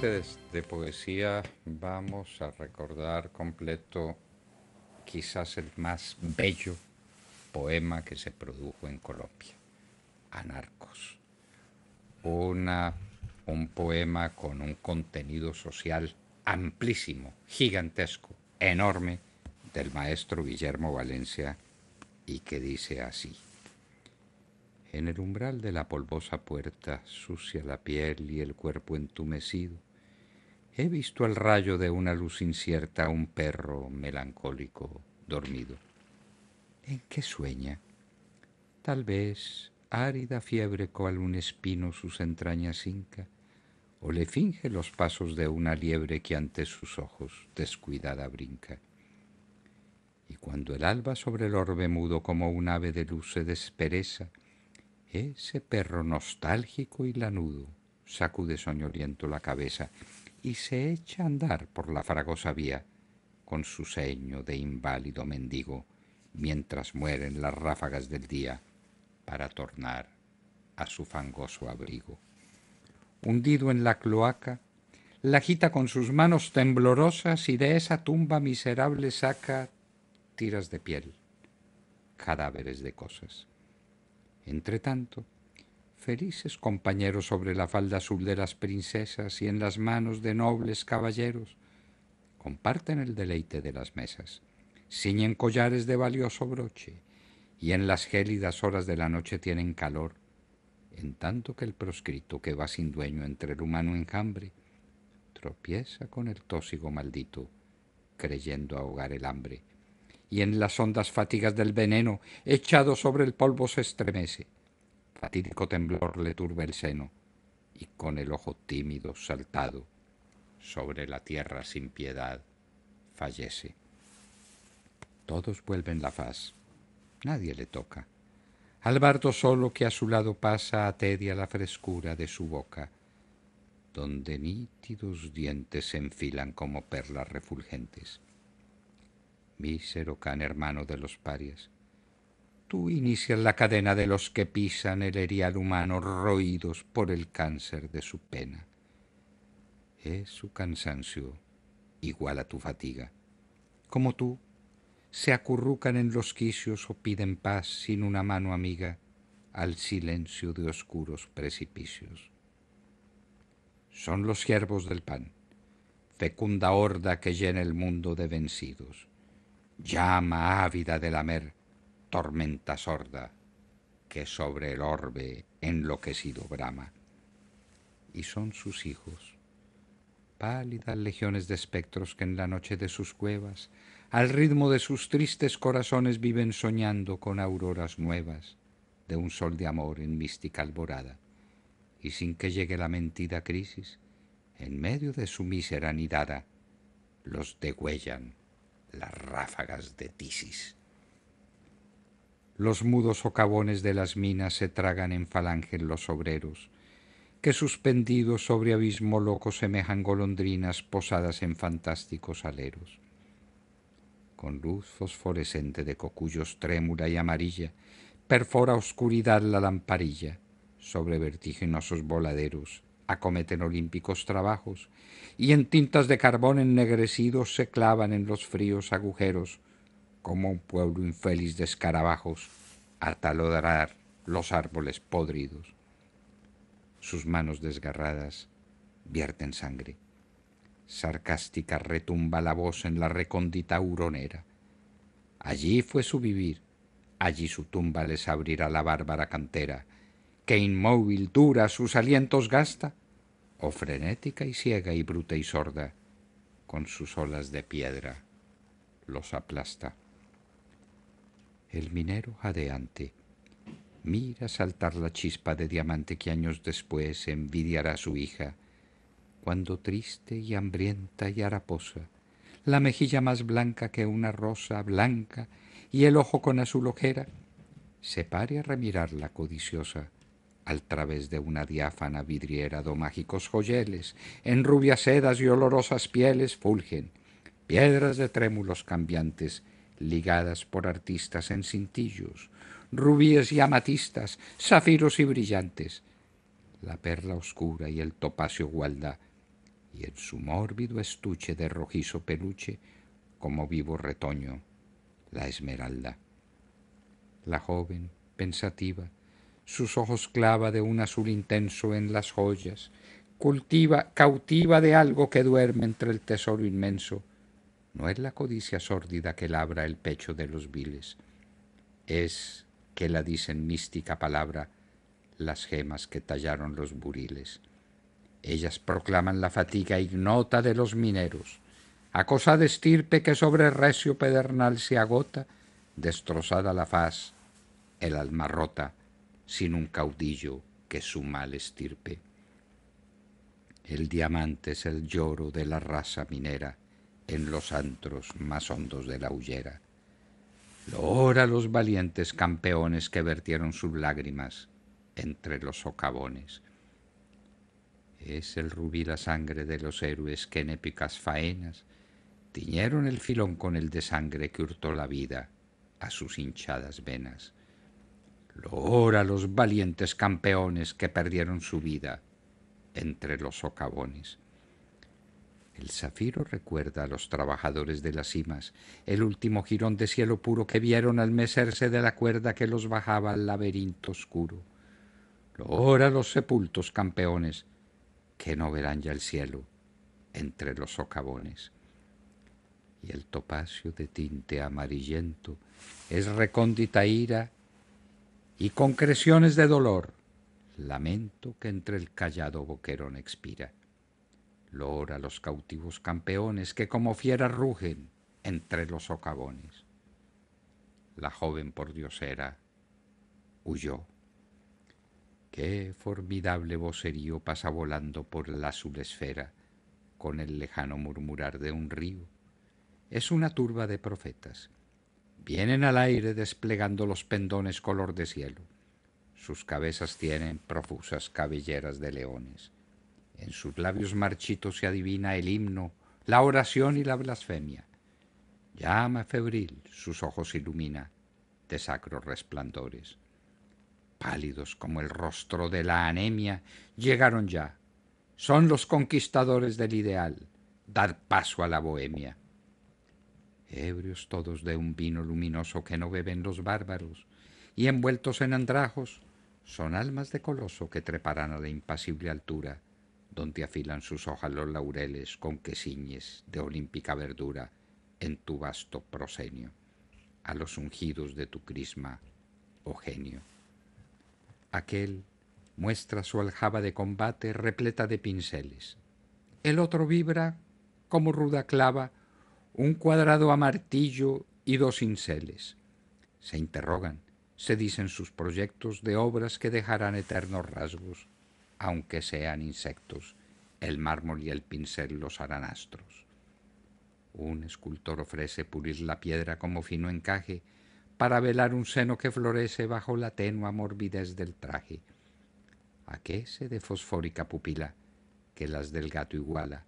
de, poesía vamos a recordar completo quizás el más bello poema que se produjo en Colombia, Anarcos. Una, un poema con un contenido social amplísimo, gigantesco, enorme, del maestro Guillermo Valencia y que dice así. En el umbral de la polvosa puerta, sucia la piel y el cuerpo entumecido, he visto al rayo de una luz incierta a un perro melancólico dormido. ¿En qué sueña? Tal vez árida fiebre cual un espino sus entrañas hinca, o le finge los pasos de una liebre que ante sus ojos descuidada brinca. Y cuando el alba sobre el orbe mudo como un ave de luz se despereza, ese perro nostálgico y lanudo sacude soñoliento la cabeza y se echa a andar por la fragosa vía, con su ceño de inválido mendigo, mientras mueren las ráfagas del día, para tornar a su fangoso abrigo. Hundido en la cloaca, la agita con sus manos temblorosas y de esa tumba miserable saca tiras de piel, cadáveres de cosas. Entretanto, tanto, felices compañeros sobre la falda azul de las princesas y en las manos de nobles caballeros, comparten el deleite de las mesas, ciñen collares de valioso broche y en las gélidas horas de la noche tienen calor, en tanto que el proscrito que va sin dueño entre el humano enjambre tropieza con el tósigo maldito, creyendo ahogar el hambre, y en las hondas fatigas del veneno echado sobre el polvo se estremece fatídico temblor le turba el seno, y con el ojo tímido saltado sobre la tierra sin piedad fallece. Todos vuelven la faz, nadie le toca. Al bardo solo que a su lado pasa atedia la frescura de su boca, donde nítidos dientes se enfilan como perlas refulgentes. Mísero can hermano de los parias, tú inicias la cadena de los que pisan el erial humano roídos por el cáncer de su pena. Es su cansancio igual a tu fatiga. Como tú, se acurrucan en los quicios o piden paz sin una mano amiga al silencio de oscuros precipicios. Son los siervos del pan, fecunda horda que llena el mundo de vencidos, llama ávida de la mer tormenta sorda que sobre el orbe enloquecido brama. Y son sus hijos, pálidas legiones de espectros que en la noche de sus cuevas, al ritmo de sus tristes corazones, viven soñando con auroras nuevas de un sol de amor en mística alborada. Y sin que llegue la mentida crisis, en medio de su mísera nidada, los degüellan las ráfagas de tisis los mudos socavones de las minas se tragan en falange los obreros, que suspendidos sobre abismo loco semejan golondrinas posadas en fantásticos aleros. Con luz fosforescente de cocuyos trémula y amarilla, perfora oscuridad la lamparilla, sobre vertiginosos voladeros acometen olímpicos trabajos, y en tintas de carbón ennegrecidos se clavan en los fríos agujeros como un pueblo infeliz de escarabajos, a talodrar los árboles podridos. Sus manos desgarradas vierten sangre. Sarcástica retumba la voz en la recóndita huronera. Allí fue su vivir, allí su tumba les abrirá la bárbara cantera, que inmóvil dura sus alientos gasta, o oh, frenética y ciega y bruta y sorda, con sus olas de piedra los aplasta el minero jadeante. Mira saltar la chispa de diamante que años después envidiará a su hija, cuando triste y hambrienta y haraposa, la mejilla más blanca que una rosa blanca y el ojo con azul ojera, se pare a la codiciosa al través de una diáfana vidriera do mágicos joyeles, en rubias sedas y olorosas pieles fulgen, piedras de trémulos cambiantes, ligadas por artistas en cintillos, rubíes y amatistas, zafiros y brillantes, la perla oscura y el topacio gualda, y en su mórbido estuche de rojizo peluche, como vivo retoño, la esmeralda. La joven, pensativa, sus ojos clava de un azul intenso en las joyas, cultiva, cautiva de algo que duerme entre el tesoro inmenso, no es la codicia sórdida que labra el pecho de los viles, es que la dicen mística palabra las gemas que tallaron los buriles. Ellas proclaman la fatiga ignota de los mineros, de estirpe que sobre recio pedernal se agota, destrozada la faz, el alma rota, sin un caudillo que su mal estirpe. El diamante es el lloro de la raza minera, en los antros más hondos de la hullera. Lora los valientes campeones que vertieron sus lágrimas entre los socavones. Es el rubí la sangre de los héroes que en épicas faenas tiñeron el filón con el de sangre que hurtó la vida a sus hinchadas venas. Lora los valientes campeones que perdieron su vida entre los socavones. El zafiro recuerda a los trabajadores de las cimas, el último jirón de cielo puro que vieron al mecerse de la cuerda que los bajaba al laberinto oscuro. Ahora los sepultos campeones, que no verán ya el cielo entre los socavones. Y el topacio de tinte amarillento es recóndita ira y concreciones de dolor, lamento que entre el callado boquerón expira. Lora los cautivos campeones que como fieras rugen entre los socavones. La joven por era huyó. Qué formidable vocerío pasa volando por la azul esfera con el lejano murmurar de un río. Es una turba de profetas. Vienen al aire desplegando los pendones color de cielo. Sus cabezas tienen profusas cabelleras de leones. En sus labios marchitos se adivina el himno, la oración y la blasfemia. Llama febril, sus ojos ilumina de sacros resplandores. Pálidos como el rostro de la anemia, llegaron ya. Son los conquistadores del ideal. Dar paso a la bohemia. Ebrios todos de un vino luminoso que no beben los bárbaros, y envueltos en andrajos, son almas de coloso que treparán a la impasible altura donde afilan sus hojas los laureles con que ciñes de olímpica verdura en tu vasto prosenio, a los ungidos de tu crisma, oh genio. Aquel muestra su aljaba de combate repleta de pinceles. El otro vibra, como ruda clava, un cuadrado a martillo y dos cinceles. Se interrogan, se dicen sus proyectos de obras que dejarán eternos rasgos aunque sean insectos, el mármol y el pincel los harán astros. Un escultor ofrece pulir la piedra como fino encaje para velar un seno que florece bajo la tenua morbidez del traje. ¿A de fosfórica pupila que las del gato iguala?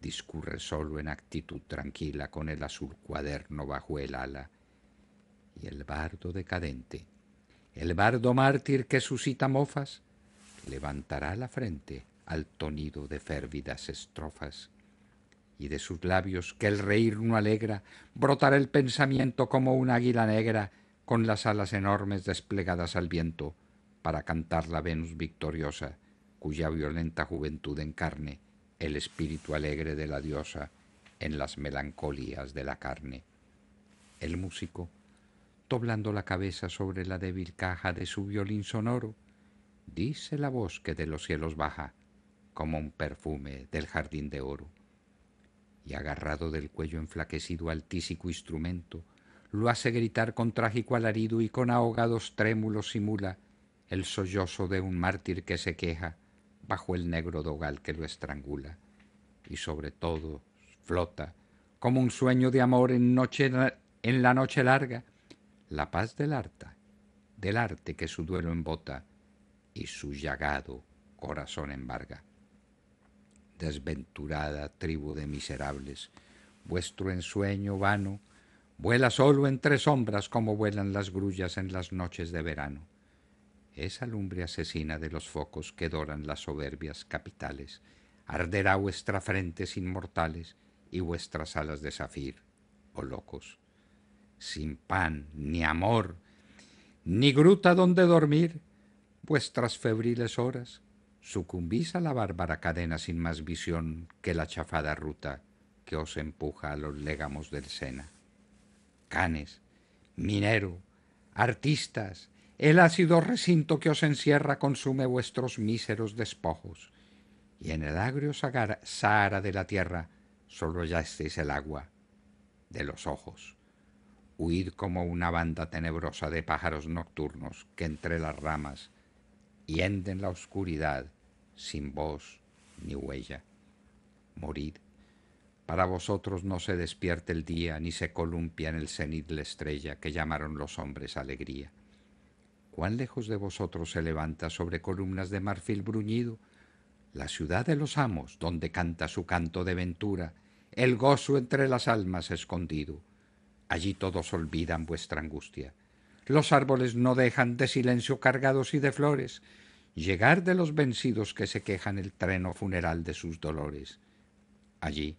Discurre solo en actitud tranquila con el azul cuaderno bajo el ala. Y el bardo decadente, el bardo mártir que suscita mofas, levantará la frente al tonido de férvidas estrofas, y de sus labios, que el reír no alegra, brotará el pensamiento como un águila negra, con las alas enormes desplegadas al viento, para cantar la Venus victoriosa, cuya violenta juventud encarne el espíritu alegre de la diosa en las melancolías de la carne. El músico, doblando la cabeza sobre la débil caja de su violín sonoro, dice la voz que de los cielos baja, como un perfume del jardín de oro. Y agarrado del cuello enflaquecido al tísico instrumento, lo hace gritar con trágico alarido y con ahogados trémulos simula el sollozo de un mártir que se queja bajo el negro dogal que lo estrangula. Y sobre todo flota, como un sueño de amor en, noche, en la noche larga, la paz del arte, del arte que su duelo embota y su llagado corazón embarga. Desventurada tribu de miserables, vuestro ensueño vano vuela solo entre sombras como vuelan las grullas en las noches de verano. Esa lumbre asesina de los focos que doran las soberbias capitales, arderá vuestra frentes inmortales y vuestras alas de zafir, oh locos. Sin pan, ni amor, ni gruta donde dormir, pues febriles horas sucumbís a la bárbara cadena sin más visión que la chafada ruta que os empuja a los légamos del Sena. Canes, minero, artistas, el ácido recinto que os encierra consume vuestros míseros despojos, y en el agrio Sahara de la tierra solo yacéis el agua de los ojos. Huid como una banda tenebrosa de pájaros nocturnos que entre las ramas y ende en la oscuridad sin voz ni huella. Morid. Para vosotros no se despierte el día ni se columpia en el cenit la estrella que llamaron los hombres alegría. Cuán lejos de vosotros se levanta sobre columnas de marfil bruñido la ciudad de los amos donde canta su canto de ventura, el gozo entre las almas escondido. Allí todos olvidan vuestra angustia. Los árboles no dejan de silencio cargados y de flores, llegar de los vencidos que se quejan el treno funeral de sus dolores. Allí,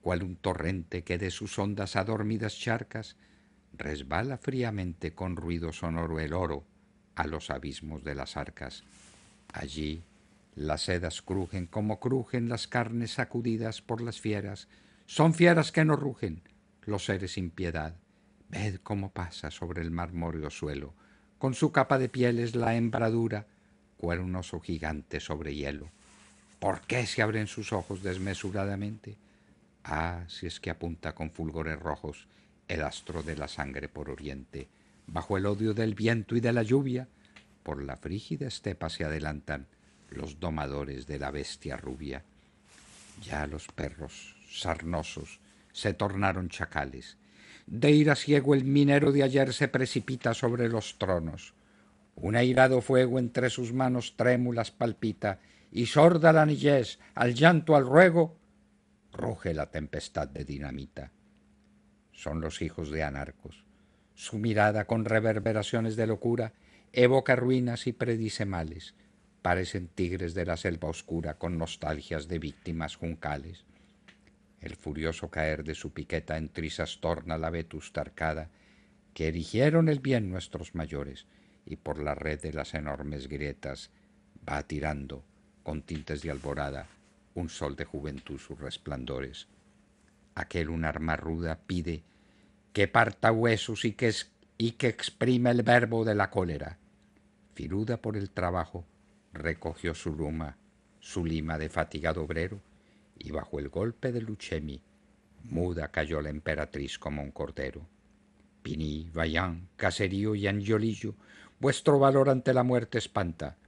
cual un torrente que de sus ondas adormidas charcas resbala fríamente con ruido sonoro el oro a los abismos de las arcas. Allí las sedas crujen como crujen las carnes sacudidas por las fieras. Son fieras que no rugen los seres sin piedad. Ved cómo pasa sobre el marmóreo suelo, con su capa de pieles la hembradura, cuernoso gigante sobre hielo. ¿Por qué se abren sus ojos desmesuradamente? Ah, si es que apunta con fulgores rojos el astro de la sangre por oriente, bajo el odio del viento y de la lluvia, por la frígida estepa se adelantan los domadores de la bestia rubia. Ya los perros sarnosos se tornaron chacales de ira ciego el minero de ayer se precipita sobre los tronos. Un airado fuego entre sus manos trémulas palpita, y sorda la niñez, al llanto, al ruego, ruge la tempestad de dinamita. Son los hijos de anarcos. Su mirada, con reverberaciones de locura, evoca ruinas y predice males. Parecen tigres de la selva oscura con nostalgias de víctimas juncales el furioso caer de su piqueta en trizas torna la vetusta arcada, que erigieron el bien nuestros mayores, y por la red de las enormes grietas va tirando, con tintes de alborada, un sol de juventud sus resplandores. Aquel un arma ruda pide que parta huesos y que, y que exprime el verbo de la cólera. Firuda por el trabajo recogió su luma, su lima de fatigado obrero, y bajo el golpe de Luchemi, muda cayó la emperatriz como un cordero. Pini, Vallán, Caserío y Angiolillo, vuestro valor ante la muerte espanta.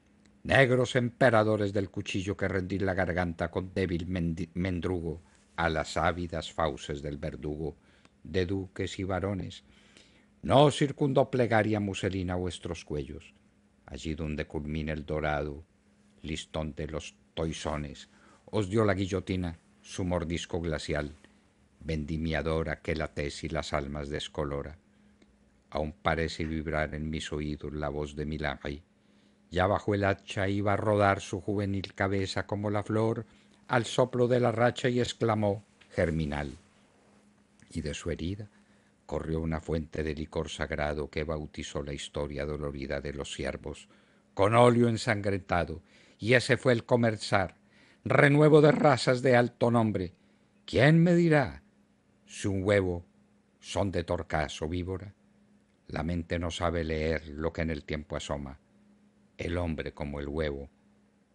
Negros emperadores del cuchillo que rendir la garganta con débil mendrugo a las ávidas fauces del verdugo, de duques y varones. No circundó plegaria muselina vuestros cuellos, allí donde culmina el dorado listón de los toisones, os dio la guillotina su mordisco glacial, vendimiadora que la tesis las almas descolora. Aún parece vibrar en mis oídos la voz de Milagri. Ya bajo el hacha iba a rodar su juvenil cabeza como la flor al soplo de la racha y exclamó, germinal. Y de su herida corrió una fuente de licor sagrado que bautizó la historia dolorida de los siervos, con óleo ensangrentado, y ese fue el comerzar renuevo de razas de alto nombre. ¿Quién me dirá si un huevo son de torcaz o víbora? La mente no sabe leer lo que en el tiempo asoma. El hombre como el huevo,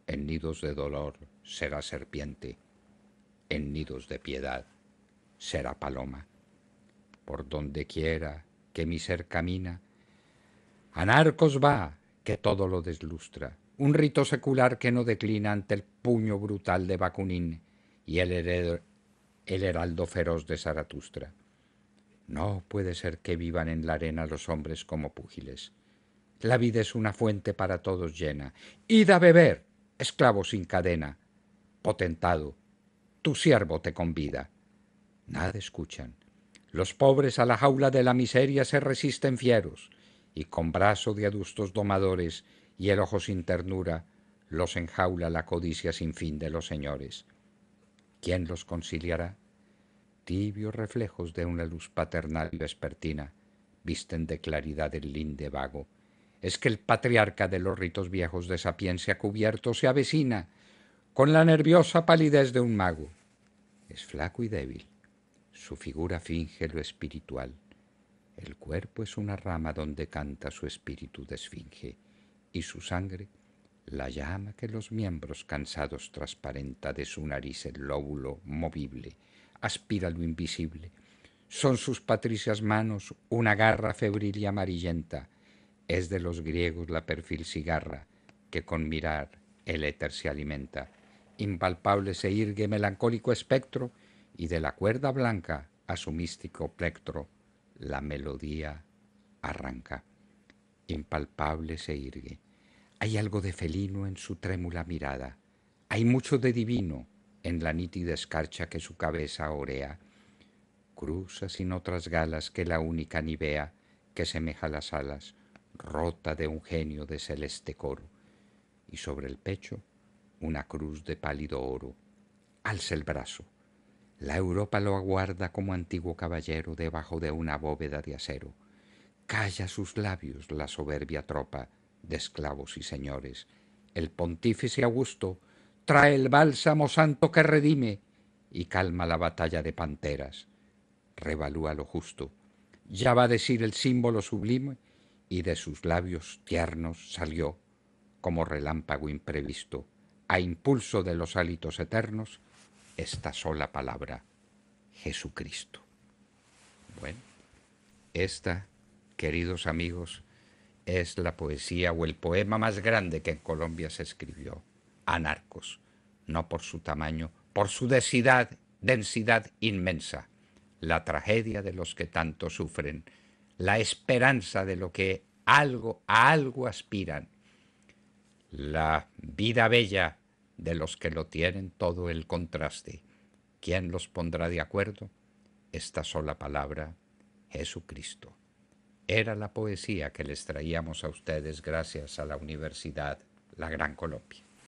en nidos de dolor será serpiente, en nidos de piedad será paloma. Por donde quiera que mi ser camina, a narcos va que todo lo deslustra un rito secular que no declina ante el puño brutal de Bakunin y el, el heraldo feroz de Zaratustra. No puede ser que vivan en la arena los hombres como púgiles. La vida es una fuente para todos llena. Id a beber, esclavo sin cadena. Potentado, tu siervo te convida. Nada escuchan. Los pobres a la jaula de la miseria se resisten fieros, y con brazo de adustos domadores y el ojo sin ternura los enjaula la codicia sin fin de los señores. ¿Quién los conciliará? Tibios reflejos de una luz paternal y vespertina visten de claridad el linde vago. Es que el patriarca de los ritos viejos de sapiencia cubierto se avecina con la nerviosa palidez de un mago. Es flaco y débil. Su figura finge lo espiritual. El cuerpo es una rama donde canta su espíritu de y su sangre, la llama que los miembros cansados transparenta de su nariz el lóbulo movible, aspira lo invisible. Son sus patricias manos una garra febril y amarillenta. Es de los griegos la perfil cigarra, que con mirar el éter se alimenta. Impalpable se irgue melancólico espectro, y de la cuerda blanca a su místico plectro la melodía arranca. Impalpable se irgue hay algo de felino en su trémula mirada, hay mucho de divino en la nítida escarcha que su cabeza orea, cruza sin otras galas que la única nivea que semeja las alas, rota de un genio de celeste coro, y sobre el pecho una cruz de pálido oro. Alza el brazo. La Europa lo aguarda como antiguo caballero debajo de una bóveda de acero. Calla sus labios la soberbia tropa, de esclavos y señores. El pontífice Augusto trae el bálsamo santo que redime y calma la batalla de panteras. Revalúa lo justo. Ya va a decir el símbolo sublime y de sus labios tiernos salió, como relámpago imprevisto, a impulso de los hálitos eternos, esta sola palabra, Jesucristo. Bueno, esta, queridos amigos, es la poesía o el poema más grande que en Colombia se escribió, Anarcos, no por su tamaño, por su densidad, densidad inmensa, la tragedia de los que tanto sufren, la esperanza de lo que algo a algo aspiran, la vida bella de los que lo tienen todo el contraste. ¿Quién los pondrá de acuerdo? Esta sola palabra, Jesucristo era la poesía que les traíamos a ustedes gracias a la Universidad La Gran Colombia.